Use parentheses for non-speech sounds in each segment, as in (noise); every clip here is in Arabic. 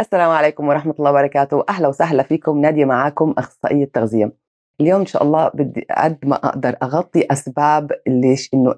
السلام عليكم ورحمة الله وبركاته أهلا وسهلا فيكم نادية معاكم أخصائية تغذية اليوم إن شاء الله بدي قد ما أقدر أغطي أسباب ليش إنه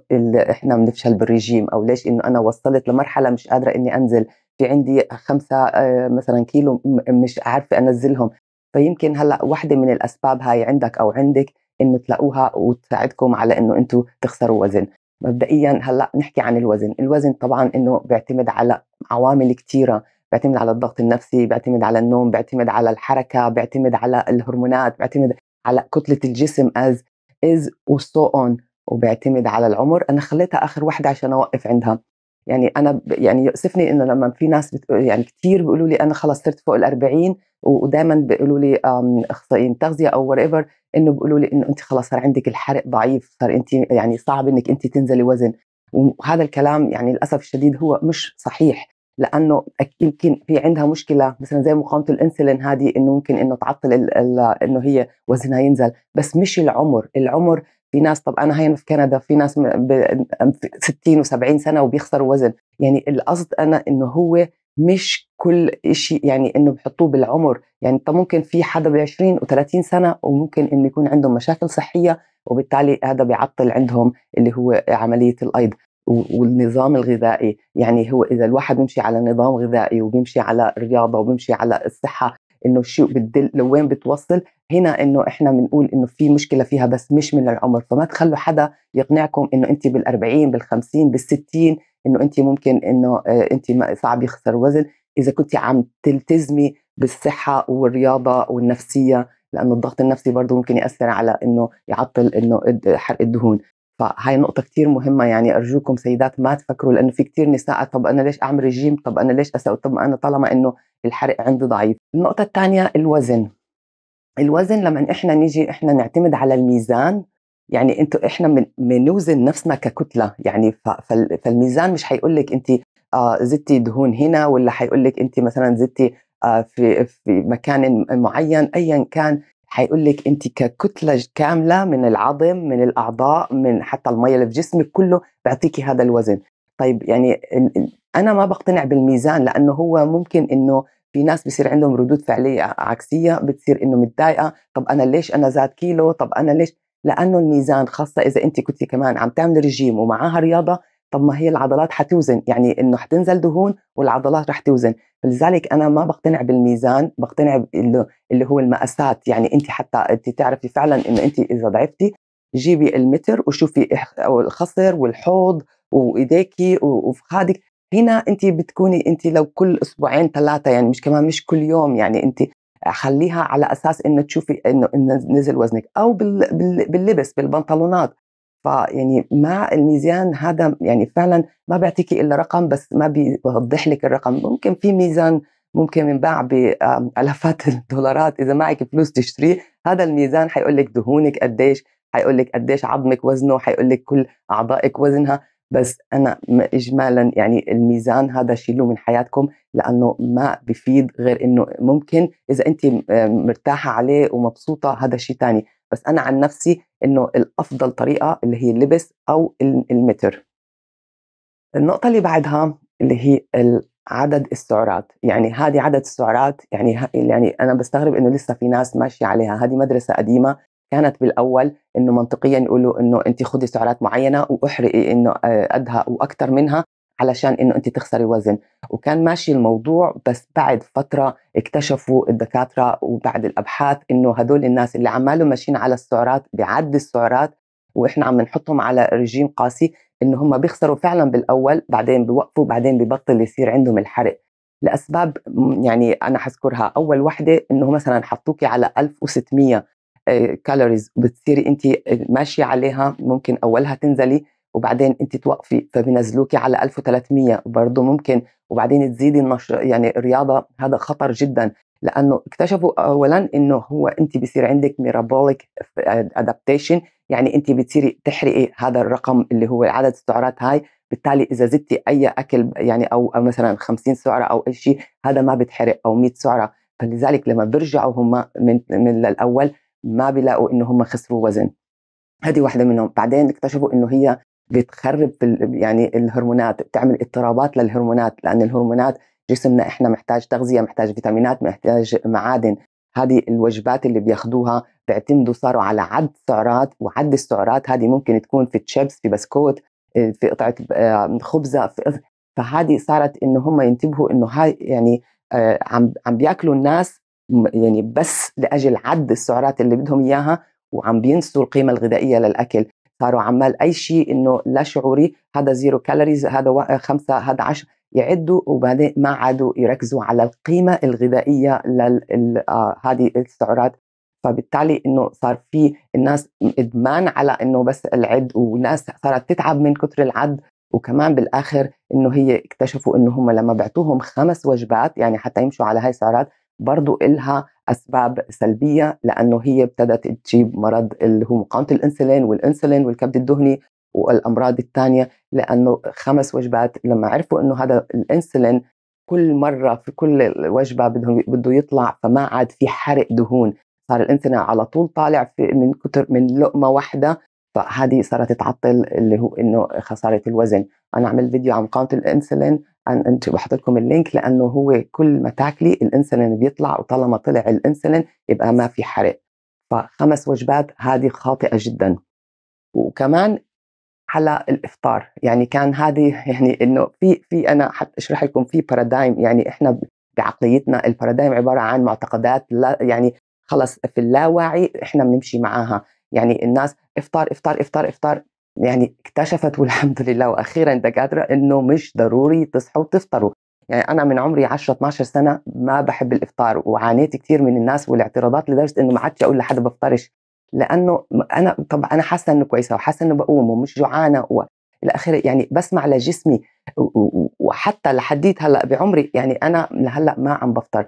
إحنا بنفشل بالرجيم أو ليش إنه أنا وصلت لمرحلة مش قادرة إني أنزل في عندي خمسة آه، مثلا كيلو مش عارفة أنزلهم فيمكن هلا واحدة من الأسباب هاي عندك أو عندك إنه تلاقوها وتساعدكم على إنه أنتم تخسروا وزن مبدئيا هلا نحكي عن الوزن الوزن طبعا إنه بيعتمد على عوامل كثيرة بيعتمد على الضغط النفسي بيعتمد على النوم بيعتمد على الحركه بيعتمد على الهرمونات بيعتمد على كتله الجسم از از وسو اون وبيعتمد على العمر انا خليتها اخر واحده عشان اوقف عندها يعني انا يعني يؤسفني انه لما في ناس بت... يعني كثير بيقولوا لي انا خلص صرت فوق الأربعين 40 ودائما بيقولوا لي اخصائيين تغذيه او إيفر انه بيقولوا لي انه انت خلص صار عندك الحرق ضعيف صار انت يعني صعب انك انت تنزلي وزن وهذا الكلام يعني للاسف الشديد هو مش صحيح لانه يمكن في عندها مشكله مثلا زي مقاومه الانسولين هذه انه ممكن انه تعطل انه هي وزنها ينزل بس مش العمر العمر في ناس طب انا هاي في كندا في ناس 60 و70 سنه وبيخسروا وزن يعني القصد انا انه هو مش كل شيء يعني انه بحطوه بالعمر يعني طب ممكن في حدا ب 20 و30 سنه وممكن انه يكون عندهم مشاكل صحيه وبالتالي هذا بيعطل عندهم اللي هو عمليه الايض والنظام الغذائي يعني هو اذا الواحد بيمشي على نظام غذائي وبيمشي على الرياضه وبيمشي على الصحه انه شيء بتدل لوين بتوصل هنا انه احنا بنقول انه في مشكله فيها بس مش من العمر فما تخلوا حدا يقنعكم انه انت بال40 بال50 بال60 انه انت ممكن انه آه، انت صعب يخسر وزن اذا كنت عم تلتزمي بالصحه والرياضه والنفسيه لانه الضغط النفسي برضه ممكن ياثر على انه يعطل انه حرق الدهون فهاي نقطة كتير مهمة يعني أرجوكم سيدات ما تفكروا لأنه في كتير نساء طب أنا ليش أعمل رجيم طب أنا ليش أسوي طب أنا طالما أنه الحرق عندي ضعيف النقطة الثانية الوزن الوزن لما إحنا نيجي إحنا نعتمد على الميزان يعني انتوا احنا بنوزن نفسنا ككتله يعني فالميزان مش حيقول لك انت آه، زدتي دهون هنا ولا حيقول لك انت مثلا زدتي آه، في في مكان معين ايا كان حيقول لك انت ككتله كامله من العظم من الاعضاء من حتى الميه اللي في جسمك كله بيعطيكي هذا الوزن طيب يعني انا ما بقتنع بالميزان لانه هو ممكن انه في ناس بصير عندهم ردود فعليه عكسيه بتصير انه متضايقه طب انا ليش انا زاد كيلو طب انا ليش لانه الميزان خاصه اذا انت كنت كمان عم تعملي رجيم ومعاها رياضه طب ما هي العضلات حتوزن يعني انه حتنزل دهون والعضلات رح توزن فلذلك انا ما بقتنع بالميزان بقتنع اللي هو المقاسات يعني انت حتى انت تعرفي فعلا انه انت اذا ضعفتي جيبي المتر وشوفي الخصر والحوض وايديكي وفخادك هنا انت بتكوني انت لو كل اسبوعين ثلاثه يعني مش كمان مش كل يوم يعني انت خليها على اساس انه تشوفي انه نزل وزنك او باللبس بالبنطلونات فيعني ما الميزان هذا يعني فعلا ما بيعطيكي الا رقم بس ما بيوضح لك الرقم ممكن في ميزان ممكن ينباع بالافات الدولارات اذا معك فلوس تشتريه هذا الميزان حيقول لك دهونك قديش حيقول لك قديش عظمك وزنه حيقول لك كل اعضائك وزنها بس انا اجمالا يعني الميزان هذا شيلوه من حياتكم لانه ما بفيد غير انه ممكن اذا انت مرتاحه عليه ومبسوطه هذا شيء ثاني بس انا عن نفسي انه الافضل طريقه اللي هي اللبس او المتر النقطه اللي بعدها اللي هي عدد السعرات يعني هذه عدد السعرات يعني يعني انا بستغرب انه لسه في ناس ماشيه عليها هذه مدرسه قديمه كانت بالاول انه منطقيا يقولوا انه انت خذي سعرات معينه واحرقي انه قدها آه، واكثر منها علشان انه انت تخسري وزن وكان ماشي الموضوع بس بعد فتره اكتشفوا الدكاتره وبعد الابحاث انه هدول الناس اللي عماله ماشيين على السعرات بعد السعرات واحنا عم نحطهم على رجيم قاسي انه هم بيخسروا فعلا بالاول بعدين بوقفوا بعدين ببطل يصير عندهم الحرق لاسباب يعني انا حذكرها اول وحده انه مثلا حطوكي على 1600 كالوريز بتصيري انت ماشيه عليها ممكن اولها تنزلي وبعدين انت توقفي فبينزلوكي على 1300 برضه ممكن وبعدين تزيدي النشر يعني الرياضه هذا خطر جدا لانه اكتشفوا اولا انه هو انت بصير عندك ميرابوليك ادابتيشن يعني انت بتصيري تحرقي هذا الرقم اللي هو عدد السعرات هاي بالتالي اذا زدتي اي اكل يعني او مثلا 50 سعره او اي شيء هذا ما بتحرق او 100 سعره فلذلك لما بيرجعوا هم من, من الاول ما بيلاقوا انه هم خسروا وزن هذه واحدة منهم بعدين اكتشفوا انه هي بتخرب في يعني الهرمونات بتعمل اضطرابات للهرمونات لان الهرمونات جسمنا احنا محتاج تغذيه محتاج فيتامينات محتاج معادن هذه الوجبات اللي بياخدوها بيعتمدوا صاروا على عد سعرات وعد السعرات هذه ممكن تكون في تشيبس في بسكوت آه، في قطعه آه، خبزه في فهذه صارت انه هم ينتبهوا انه هاي يعني آه، عم عم بياكلوا الناس يعني بس لاجل عد السعرات اللي بدهم اياها وعم بينسوا القيمه الغذائيه للاكل صاروا عمال اي شيء انه لا شعوري هذا زيرو كالوريز هذا خمسه هذا عشر يعدوا وبعدين ما عادوا يركزوا على القيمه الغذائيه لهذه آه، السعرات فبالتالي انه صار في الناس ادمان على انه بس العد وناس صارت تتعب من كثر العد وكمان بالاخر انه هي اكتشفوا انه هم لما بعتوهم خمس وجبات يعني حتى يمشوا على هاي السعرات برضه إلها اسباب سلبيه لانه هي ابتدت تجيب مرض اللي هو مقاومه الانسولين والانسولين والكبد الدهني والامراض الثانيه لانه خمس وجبات لما عرفوا انه هذا الانسولين كل مره في كل وجبه بده بده يطلع فما عاد في حرق دهون صار الانسولين على طول طالع في من كتر من لقمه واحده فهذه صارت تعطل اللي هو انه خساره الوزن انا عملت فيديو عن مقاومه الانسولين عن انت بحطلكم اللينك لانه هو كل ما تاكلي الانسولين بيطلع وطالما طلع الانسولين يبقى ما في حرق فخمس وجبات هذه خاطئه جدا وكمان على الافطار يعني كان هذه (laughs) يعني انه في في انا حاشرح لكم في بارادايم يعني احنا بعقليتنا البارادايم عباره عن معتقدات لا يعني خلص في اللاواعي احنا بنمشي معاها يعني الناس افطار افطار افطار افطار يعني اكتشفت والحمد لله واخيرا دكاتره انه مش ضروري تصحوا وتفطروا يعني انا من عمري 10 12 سنه ما بحب الافطار وعانيت كثير من الناس والاعتراضات لدرجه انه ما عادش اقول لحد بفطرش لانه انا طب انا حاسه انه كويسه وحاسه انه بقوم ومش جوعانه والى اخره يعني بسمع لجسمي وحتى لحديت هلا بعمري يعني انا لهلا ما عم بفطر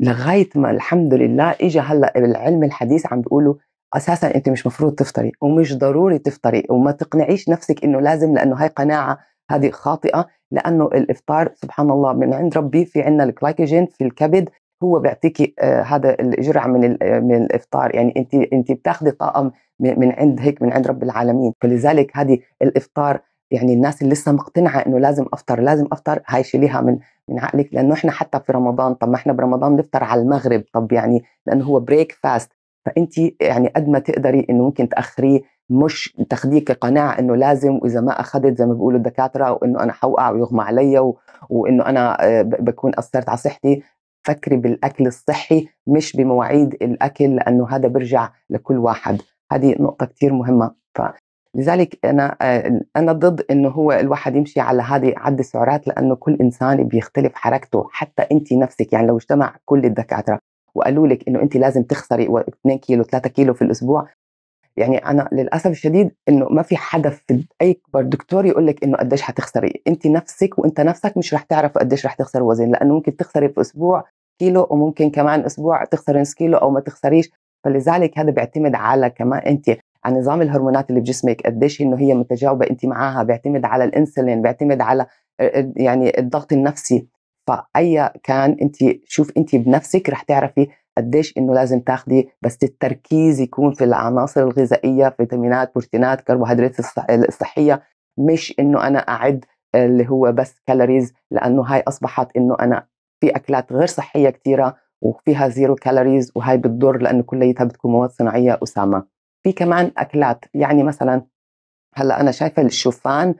لغايه ما الحمد لله اجى هلا العلم الحديث عم بيقولوا اساسا انت مش مفروض تفطري ومش ضروري تفطري وما تقنعيش نفسك انه لازم لانه هاي قناعه هذه خاطئه لانه الافطار سبحان الله من عند ربي في عندنا الكلايكوجين في الكبد هو بيعطيكي آه هذا الجرعه من آه، من الافطار يعني انت انت بتاخذي طاقه من عند هيك من عند رب العالمين فلذلك هذه الافطار يعني الناس اللي لسه مقتنعه انه لازم افطر لازم افطر هاي شيليها من من عقلك لانه احنا حتى في رمضان طب ما احنا برمضان بنفطر على المغرب طب يعني لانه هو بريك فاست فانت يعني قد ما تقدري انه ممكن تاخريه مش تاخديه كقناعه انه لازم واذا ما اخذت زي ما بيقولوا الدكاتره وانه انا حوقع ويغمى علي و... وانه انا آه، بكون اثرت على صحتي فكري بالاكل الصحي مش بمواعيد الاكل لانه هذا برجع لكل واحد هذه نقطه كثير مهمه ف... لذلك انا آه، انا ضد انه هو الواحد يمشي على هذه عد السعرات لانه كل انسان بيختلف حركته حتى انت نفسك يعني لو اجتمع كل الدكاتره وقالوا لك انه انت لازم تخسري 2 كيلو 3 كيلو في الاسبوع يعني انا للاسف الشديد انه ما في حدا في اي كبر دكتور يقول لك انه قديش حتخسري انت نفسك وانت نفسك مش رح تعرف قديش رح تخسر وزن لانه ممكن تخسري في اسبوع كيلو وممكن كمان اسبوع تخسري نص كيلو او ما تخسريش فلذلك هذا بيعتمد على كمان انت على نظام الهرمونات اللي بجسمك قديش انه هي متجاوبه انت معاها بيعتمد على الانسولين بيعتمد على يعني الضغط النفسي فأي كان أنت شوف أنت بنفسك رح تعرفي قديش انه لازم تاخدي بس التركيز يكون في العناصر الغذائيه فيتامينات بروتينات كربوهيدرات الصحيه مش انه انا اعد آه، اللي هو بس كالوريز لانه هاي اصبحت انه انا في اكلات غير صحيه كثيره وفيها زيرو كالوريز وهاي بتضر لانه كليتها بتكون مواد صناعيه اسامه في كمان اكلات يعني مثلا هلا انا شايفه الشوفان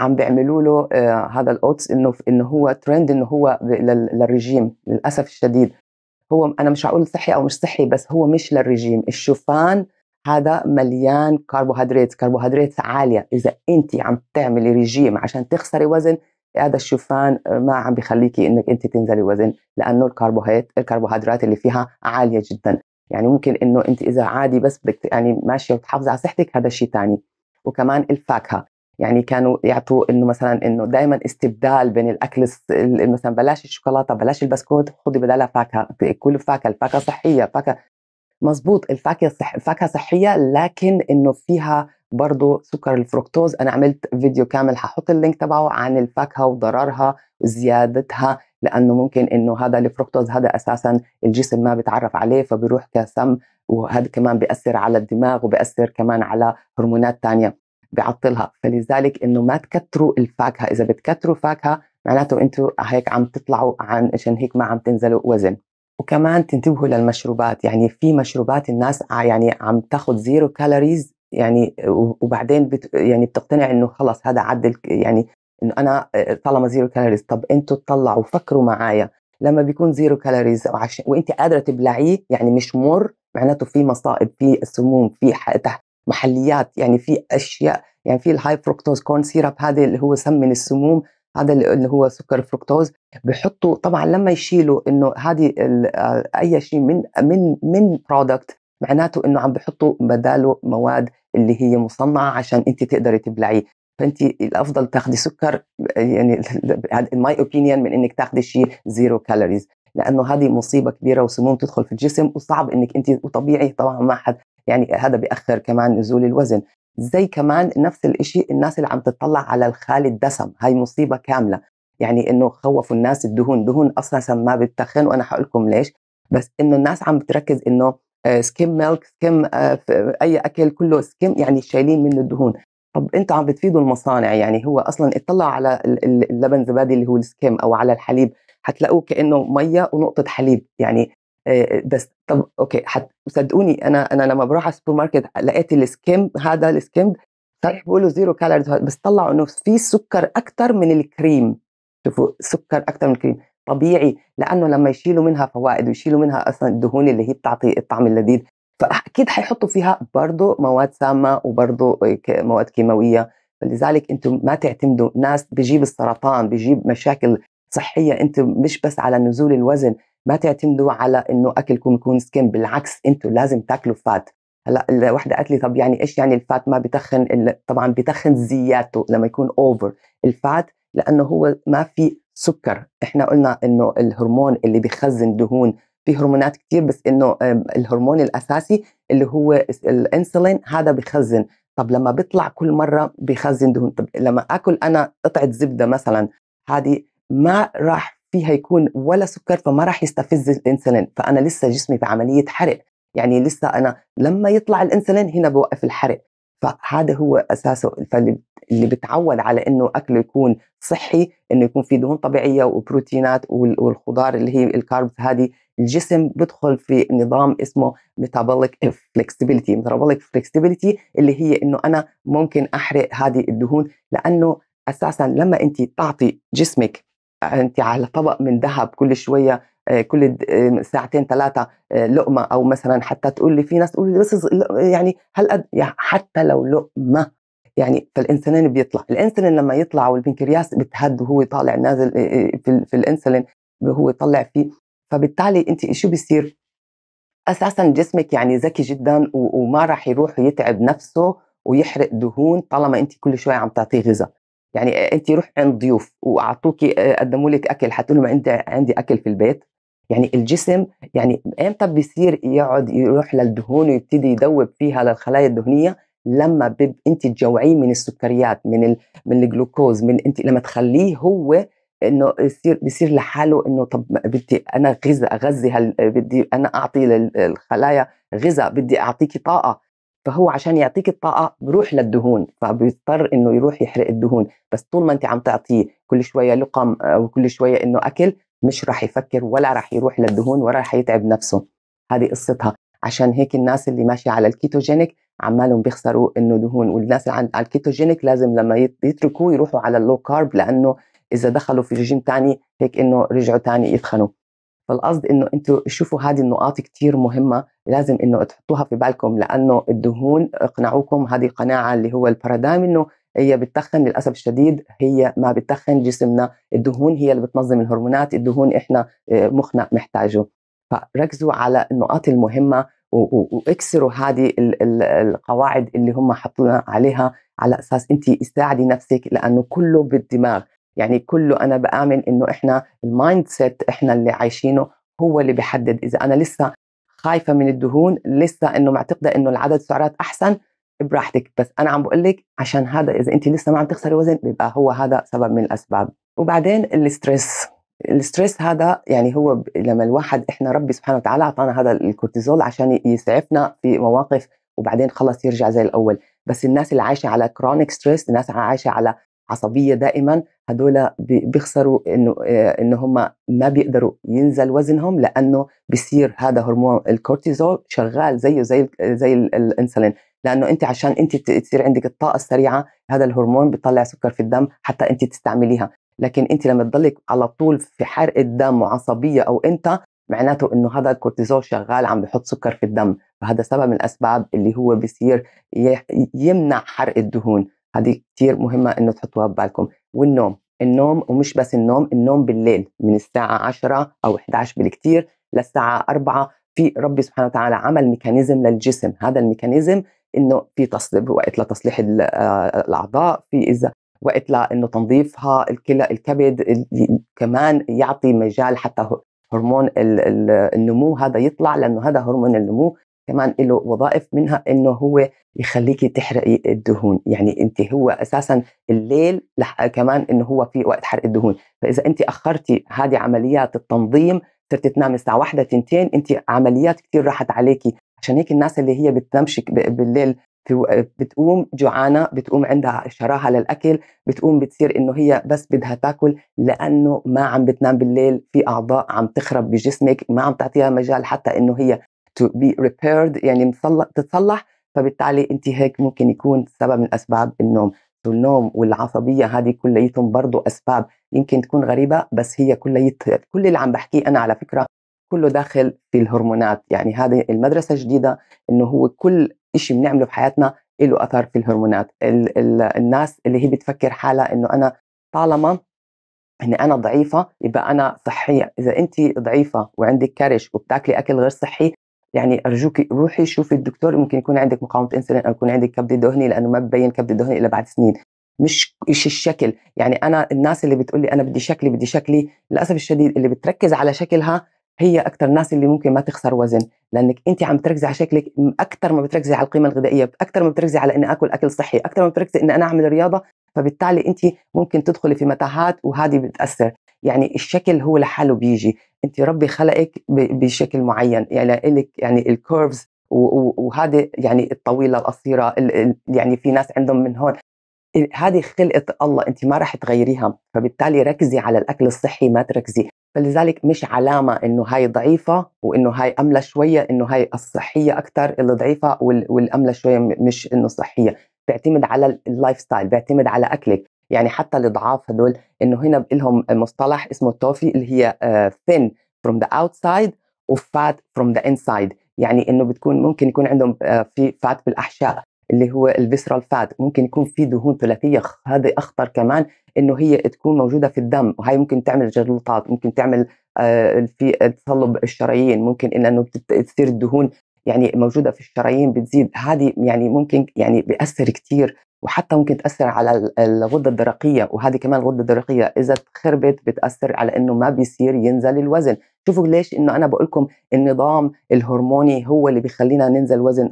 عم بيعملوا له آه، هذا القدس انه انه هو ترند انه هو للرجيم للاسف الشديد هو انا مش هقول صحي او مش صحي بس هو مش للرجيم الشوفان هذا مليان كربوهيدرات كربوهيدرات عاليه اذا انت عم تعملي رجيم عشان تخسري وزن هذا الشوفان ما عم بخليكي انك انت تنزلي وزن لانه الكربوهيدرات الكربوهيدرات اللي فيها عاليه جدا يعني ممكن انه انت اذا عادي بس بدك يعني ماشيه وتحافظي على صحتك هذا شيء ثاني وكمان الفاكهه يعني كانوا يعطوا انه مثلا انه دائما استبدال بين الاكل مثلا بلاش الشوكولاته بلاش البسكوت خذي بدالها فاكهه كل فاكهه الفاكهه صحيه فاكهه مزبوط الفاكهه صح الفاكهه صحيه لكن انه فيها برضه سكر الفركتوز انا عملت فيديو كامل ححط اللينك تبعه عن الفاكهه وضررها وزيادتها لانه ممكن انه هذا الفركتوز هذا اساسا الجسم ما بيتعرف عليه فبيروح كسم وهذا كمان بيأثر على الدماغ وبيأثر كمان على هرمونات ثانيه بيعطلها فلذلك انه ما تكتروا الفاكهه اذا بتكتروا فاكهه معناته انتم هيك عم تطلعوا عن عشان هيك ما عم تنزلوا وزن وكمان تنتبهوا للمشروبات يعني في مشروبات الناس يعني عم تاخذ زيرو كالوريز يعني وبعدين بت يعني بتقتنع انه خلص هذا عدل يعني انه انا آه، طالما زيرو كالوريز طب انتم تطلعوا فكروا معايا لما بيكون زيرو كالوريز وانت قادره تبلعيه يعني مش مر معناته في مصائب في سموم في محليات يعني في اشياء يعني في الهاي فركتوز كورن سيرب هذا اللي هو سم من السموم هذا اللي هو سكر فركتوز بحطوا طبعا لما يشيلوا انه هذه آه، اي شيء من من من برودكت معناته انه عم بحطوا بداله مواد اللي هي مصنعه عشان انت تقدري تبلعيه فانت الافضل تاخذي سكر يعني ماي اوبينيون من انك تاخذي شيء زيرو كالوريز لانه هذه مصيبه كبيره وسموم تدخل في الجسم وصعب انك انت وطبيعي طبعا ما حد يعني هذا بيأخر كمان نزول الوزن زي كمان نفس الشيء الناس اللي عم تطلع على الخال الدسم هاي مصيبة كاملة يعني إنه خوفوا الناس الدهون دهون أساسا ما بتخن وأنا لكم ليش بس إنه الناس عم بتركز إنه سكيم ميلك سكيم أي أكل كله سكيم يعني شايلين منه الدهون طب انتوا عم بتفيدوا المصانع يعني هو اصلا اطلعوا على اللبن زبادي اللي هو السكيم او على الحليب حتلاقوه كانه ميه ونقطه حليب يعني آه، آه، بس طب اوكي حت... صدقوني انا انا لما بروح على السوبر ماركت لقيت السكيم هذا السكيم صحيح إيه. بيقولوا زيرو كالوريز بس طلعوا انه في سكر اكثر من الكريم شوفوا سكر اكثر من الكريم طبيعي لانه لما يشيلوا منها فوائد ويشيلوا منها اصلا الدهون اللي هي بتعطي الطعم اللذيذ فاكيد حيحطوا فيها برضه مواد سامه وبرضه مواد كيماويه فلذلك انتم ما تعتمدوا ناس بجيب السرطان بجيب مشاكل صحيه انتم مش بس على نزول الوزن ما تعتمدوا على انه اكلكم يكون سكين بالعكس انتم لازم تاكلوا فات هلا الوحده قالت لي طب يعني ايش يعني الفات ما بتخن طبعا بتخن زياته لما يكون اوفر الفات لانه هو ما في سكر احنا قلنا انه الهرمون اللي بيخزن دهون في هرمونات كتير بس انه الهرمون الاساسي اللي هو الانسولين هذا بخزن طب لما بيطلع كل مره بخزن دهون طب لما اكل انا قطعه زبده مثلا هذه ما راح فيها يكون ولا سكر فما راح يستفز الانسولين فانا لسه جسمي في عمليه حرق يعني لسه انا لما يطلع الانسولين هنا بوقف الحرق فهذا هو اساسه اللي بتعود على انه اكله يكون صحي انه يكون فيه دهون طبيعيه وبروتينات والخضار اللي هي الكاربز هذه الجسم بدخل في نظام اسمه ميتابوليك فلكسبيليتي ميتابوليك فلكسبيليتي اللي هي انه انا ممكن احرق هذه الدهون لانه اساسا لما انت تعطي جسمك انت على طبق من ذهب كل شويه آه، كل آه، ساعتين ثلاثه آه، لقمه او مثلا حتى تقول لي في ناس تقول لي بس يعني هل حتى لو لقمه يعني فالانسولين بيطلع الانسولين لما يطلع والبنكرياس بتهد وهو طالع نازل في, في الانسولين هو طلع فيه فبالتالي انت شو بيصير اساسا جسمك يعني ذكي جدا وما راح يروح يتعب نفسه ويحرق دهون طالما انت كل شوي عم تعطيه غذاء يعني انت روح عند ضيوف واعطوكي آه، قدموا لك اكل حتقول لهم انت عندي اكل في البيت يعني الجسم يعني امتى بيصير يقعد يروح للدهون ويبتدي يدوب فيها للخلايا الدهنيه لما انت تجوعيه من السكريات من ال... من الجلوكوز من انت لما تخليه هو انه يصير بيصير لحاله انه طب بدي انا غذاء اغذي هال... بدي انا اعطي للخلايا غذاء بدي اعطيكي طاقه فهو عشان يعطيك الطاقه بروح للدهون فبيضطر انه يروح يحرق الدهون بس طول ما انت عم تعطيه كل شويه لقم او كل شويه انه اكل مش راح يفكر ولا راح يروح للدهون ولا راح يتعب نفسه هذه قصتها عشان هيك الناس اللي ماشيه على الكيتوجينيك عمالهم بيخسروا انه دهون والناس اللي على الكيتوجينيك لازم لما يتركوه يروحوا على اللو كارب لانه اذا دخلوا في رجيم ثاني هيك انه رجعوا ثاني يتخنوا فالقصد انه انتم شوفوا هذه النقاط كثير مهمه لازم انه تحطوها في بالكم لانه الدهون اقنعوكم هذه القناعه اللي هو البارادايم انه هي بتخن للاسف الشديد هي ما بتخن جسمنا الدهون هي اللي بتنظم الهرمونات الدهون احنا آه، مخنا محتاجه فركزوا على النقاط المهمه واكسروا هذه القواعد اللي هم حطونا عليها على اساس انت استعدي نفسك لانه كله بالدماغ يعني كله انا بامن انه احنا المايند سيت احنا اللي عايشينه هو اللي بيحدد اذا انا لسه خايفه من الدهون لسه انه معتقده انه العدد سعرات احسن براحتك بس انا عم بقول لك عشان هذا اذا انت لسه ما عم تخسري وزن بيبقى هو هذا سبب من الاسباب وبعدين الاسترس الاسترس هذا يعني هو لما الواحد احنا ربي سبحانه وتعالى اعطانا هذا الكورتيزول عشان يسعفنا في مواقف وبعدين خلص يرجع زي الاول بس الناس اللي عايشه على كرونيك ستريس الناس عايشه على عصبيه دائما هدول بيخسروا انه آه، ان هم ما بيقدروا ينزل وزنهم لانه بصير هذا هرمون الكورتيزول شغال زيه زي زي الانسولين لانه انت عشان انت تصير عندك الطاقه السريعه هذا الهرمون بيطلع سكر في الدم حتى انت تستعمليها لكن انت لما تضلك على طول في حرق الدم وعصبيه او انت معناته انه هذا الكورتيزول شغال عم بحط سكر في الدم فهذا سبب من الاسباب اللي هو بيصير يمنع حرق الدهون هذه كتير مهمة انه تحطوها ببالكم والنوم النوم ومش بس النوم النوم بالليل من الساعة 10 أو 11 بالكتير للساعة 4 في ربي سبحانه وتعالى عمل ميكانيزم للجسم هذا الميكانيزم انه في تصليب وقت لتصليح آه، الاعضاء في اذا وقت لانه تنظيفها الكلى الكبد كمان يعطي مجال حتى هرمون النمو هذا يطلع لانه هذا هرمون النمو كمان له وظائف منها انه هو يخليكي تحرقي الدهون يعني انت هو اساسا الليل لح كمان انه هو في وقت حرق الدهون فاذا انت اخرتي هذه عمليات التنظيم صرت تنامي الساعه واحدة تنتين انت عمليات كثير راحت عليكي عشان هيك الناس اللي هي بتنامش بالليل بتقوم جوعانه بتقوم عندها شراهه للاكل بتقوم بتصير انه هي بس بدها تاكل لانه ما عم بتنام بالليل في اعضاء عم تخرب بجسمك ما عم تعطيها مجال حتى انه هي to be repaired يعني تتصلح فبالتالي انت هيك ممكن يكون سبب من اسباب النوم النوم والعصبيه هذه كليتهم برضه اسباب يمكن تكون غريبه بس هي كليت كل اللي عم بحكيه انا على فكره كله داخل في الهرمونات يعني هذه المدرسه جديده انه هو كل شيء بنعمله في حياتنا له اثر في الهرمونات ال- ال- الناس اللي هي بتفكر حالها انه انا طالما اني انا ضعيفه يبقى انا صحيه اذا انت ضعيفه وعندك كرش وبتاكلي اكل غير صحي يعني ارجوك روحي شوفي الدكتور ممكن يكون عندك مقاومه انسولين او يكون عندك كبد دهني لانه ما ببين كبد دهني الا بعد سنين مش ايش الشكل يعني انا الناس اللي بتقول لي انا بدي شكلي بدي شكلي للاسف الشديد اللي بتركز على شكلها هي اكثر الناس اللي ممكن ما تخسر وزن لانك انت عم تركزي على شكلك اكثر ما بتركزي على القيمه الغذائيه اكثر ما بتركزي على اني اكل اكل صحي اكثر ما بتركزي اني انا اعمل رياضه فبالتالي انت ممكن تدخلي في متاهات وهذه بتاثر يعني الشكل هو لحاله بيجي انت ربي خلقك بشكل معين يعني لك يعني الكيرفز وهذا يعني الطويله القصيره يعني في ناس عندهم من هون هذه خلقة الله انت ما راح تغيريها فبالتالي ركزي على الاكل الصحي ما تركزي فلذلك مش علامة انه هاي ضعيفة وانه هاي املة شوية انه هاي الصحية اكثر اللي ضعيفة والاملة شوية مش انه صحية بيعتمد على اللايف ستايل بيعتمد على اكلك يعني حتى الاضعاف هدول انه هنا لهم مصطلح اسمه توفي اللي هي آه، thin from the outside وفات from the inside يعني انه بتكون ممكن يكون عندهم آه، في فات بالاحشاء اللي هو الفيسرال فات ممكن يكون في دهون ثلاثيه هذه اخطر كمان انه هي تكون موجوده في الدم وهي ممكن تعمل جلطات ممكن تعمل آه، في تصلب الشرايين ممكن انه تصير الدهون يعني موجوده في الشرايين بتزيد هذه يعني ممكن يعني بياثر كثير وحتى ممكن تاثر على الغده الدرقيه وهذه كمان الغده الدرقيه اذا خربت بتاثر على انه ما بيصير ينزل الوزن شوفوا ليش انه انا بقول لكم النظام الهرموني هو اللي بيخلينا ننزل وزن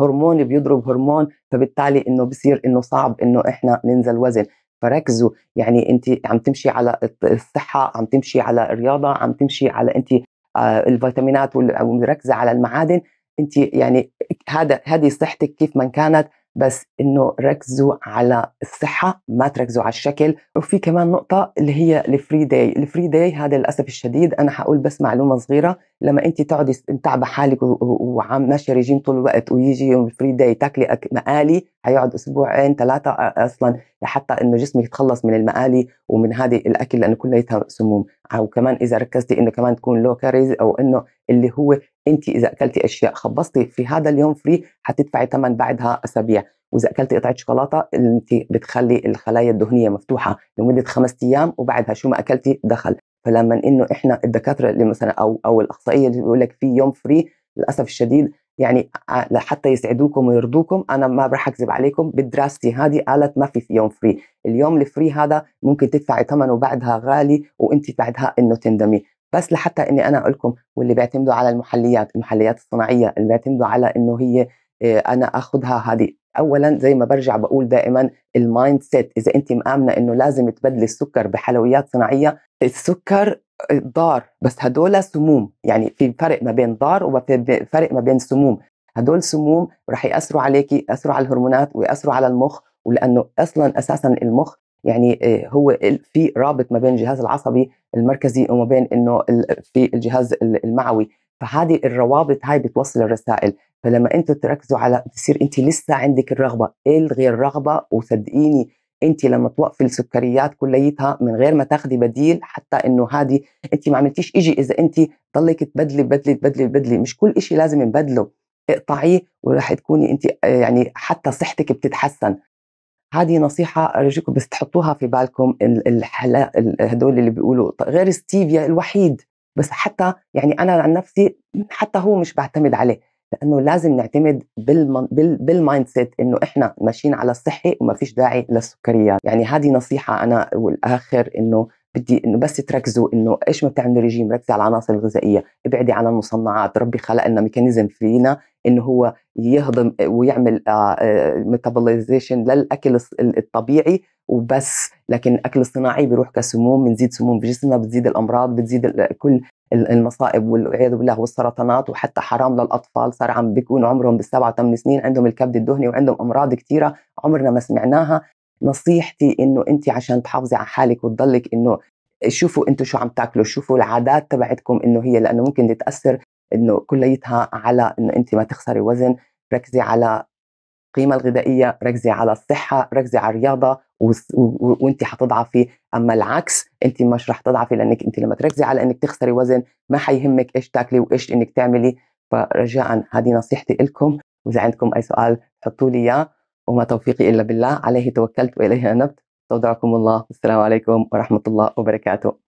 هرمون بيضرب هرمون فبالتالي انه بصير انه صعب انه احنا ننزل وزن فركزوا يعني انت عم تمشي على الصحه عم تمشي على الرياضه عم تمشي على انت آه، الفيتامينات ومركزه على المعادن انت يعني هذا هذه صحتك كيف ما كانت بس انه ركزوا على الصحه ما تركزوا على الشكل وفي كمان نقطه اللي هي الفري داي الفري داي هذا للاسف الشديد انا حقول بس معلومه صغيره لما انت تقعدي متعبه حالك وعم ريجيم طول الوقت ويجي يوم الفري داي تاكلي مقالي هيقعد اسبوعين ثلاثه اصلا لحتى انه جسمك يتخلص من المقالي ومن هذه الاكل لانه كليتها سموم او كمان اذا ركزتي انه كمان تكون لو كاريز او انه اللي هو انت اذا اكلتي اشياء خبصتي في هذا اليوم فري حتدفعي ثمن بعدها اسابيع واذا اكلتي قطعه شوكولاته انت بتخلي الخلايا الدهنيه مفتوحه لمده خمسة ايام وبعدها شو ما اكلتي دخل فلما انه احنا الدكاتره اللي مثلا او او الاخصائيه اللي بيقول لك في يوم فري للاسف الشديد يعني حتى يسعدوكم ويرضوكم انا ما راح اكذب عليكم بدراستي هذه قالت ما في, في يوم فري اليوم الفري هذا ممكن تدفعي ثمنه بعدها غالي وانت بعدها انه تندمي بس لحتى اني انا اقول لكم واللي بيعتمدوا على المحليات المحليات الصناعيه اللي بيعتمدوا على انه هي آه، انا اخذها هذه اولا زي ما برجع بقول دائما المايند سيت اذا انت مآمنه انه لازم تبدلي السكر بحلويات صناعيه السكر ضار بس هدول سموم يعني في فرق ما بين ضار وفي فرق ما بين سموم هدول سموم رح ياثروا عليكي ياثروا على الهرمونات وياثروا على المخ ولانه اصلا اساسا المخ يعني آه، هو في رابط ما بين الجهاز العصبي المركزي وما بين انه في الجهاز المعوي فهذه الروابط هاي بتوصل الرسائل فلما انتوا تركزوا على تصير انت لسه عندك الرغبه الغي الرغبه وصدقيني انت لما توقفي السكريات كليتها من غير ما تاخدي بديل حتى انه هذه انت ما عملتيش اجي اذا انت ضلك تبدلي تبدلي تبدلي تبدلي مش كل شيء لازم نبدله اقطعيه وراح تكوني انت آه، يعني حتى صحتك بتتحسن هذه نصيحة أرجوكم بس تحطوها في بالكم الحلا هدول اللي بيقولوا غير ستيفيا الوحيد بس حتى يعني أنا عن نفسي حتى هو مش بعتمد عليه لانه لازم نعتمد بالمايند سيت انه احنا ماشيين على الصحي وما فيش داعي للسكريات يعني هذه نصيحه انا والاخر انه بدي انه بس تركزوا انه ايش ما بتعملوا ريجيم ركزي على العناصر الغذائيه ابعدي عن المصنعات ربي خلق لنا ميكانيزم فينا انه هو يهضم ويعمل ميتابوليزيشن آه، آه، للاكل الطبيعي وبس لكن الاكل الصناعي بيروح كسموم بنزيد سموم بجسمنا بتزيد الامراض بتزيد كل المصائب والعياذ بالله والسرطانات وحتى حرام للاطفال صار عم بيكون عمرهم بالسبعه ثمان سنين عندهم الكبد الدهني وعندهم امراض كثيره عمرنا ما سمعناها نصيحتي انه انت عشان تحافظي على حالك وتضلك انه شوفوا انتم شو عم تاكلوا شوفوا العادات تبعتكم انه هي لانه ممكن تتاثر انه كليتها على انه انت ما تخسري وزن ركزي على القيمه الغذائيه ركزي على الصحه ركزي على الرياضه وانت هتضعفي اما العكس انت مش رح تضعفي لانك انت لما تركزي على انك تخسري وزن ما حيهمك ايش تاكلي وايش انك تعملي فرجاء هذه نصيحتي لكم واذا عندكم اي سؤال حطوا لي اياه وما توفيقي الا بالله عليه توكلت واليه انبت استودعكم الله والسلام عليكم ورحمه الله وبركاته